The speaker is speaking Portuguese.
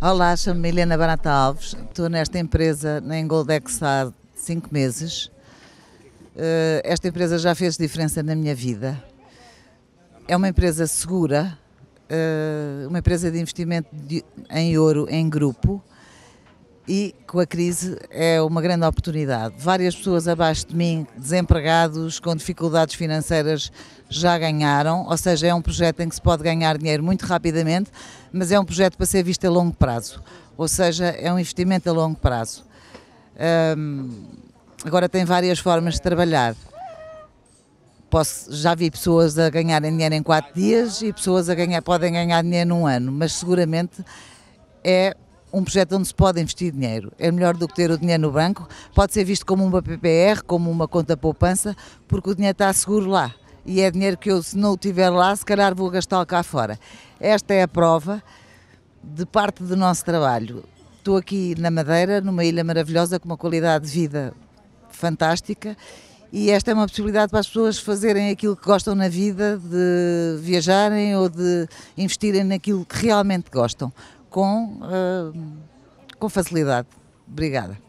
Olá, chamo-me Helena Barata Alves, estou nesta empresa na Engoldex há 5 meses. Eh, esta empresa já fez diferença na minha vida. É uma empresa segura, eh, uma empresa de investimento em ouro em grupo, e com a crise é uma grande oportunidade. Várias pessoas abaixo de mim, desempregados, com dificuldades financeiras, já ganharam, ou seja, é um projeto em que se pode ganhar dinheiro muito rapidamente, mas é um projeto para ser visto a longo prazo, ou seja, é um investimento a longo prazo. Hum, agora tem várias formas de trabalhar. Posso, já vi pessoas a ganharem dinheiro em quatro dias e pessoas a ganhar, podem ganhar dinheiro num ano, mas seguramente é um projeto onde se pode investir dinheiro. É melhor do que ter o dinheiro no banco, pode ser visto como uma PPR, como uma conta poupança, porque o dinheiro está seguro lá. E é dinheiro que eu, se não o tiver lá, se calhar vou gastá-lo cá fora. Esta é a prova de parte do nosso trabalho. Estou aqui na Madeira, numa ilha maravilhosa, com uma qualidade de vida fantástica e esta é uma possibilidade para as pessoas fazerem aquilo que gostam na vida, de viajarem ou de investirem naquilo que realmente gostam com, ah, com facilidade. Obrigada.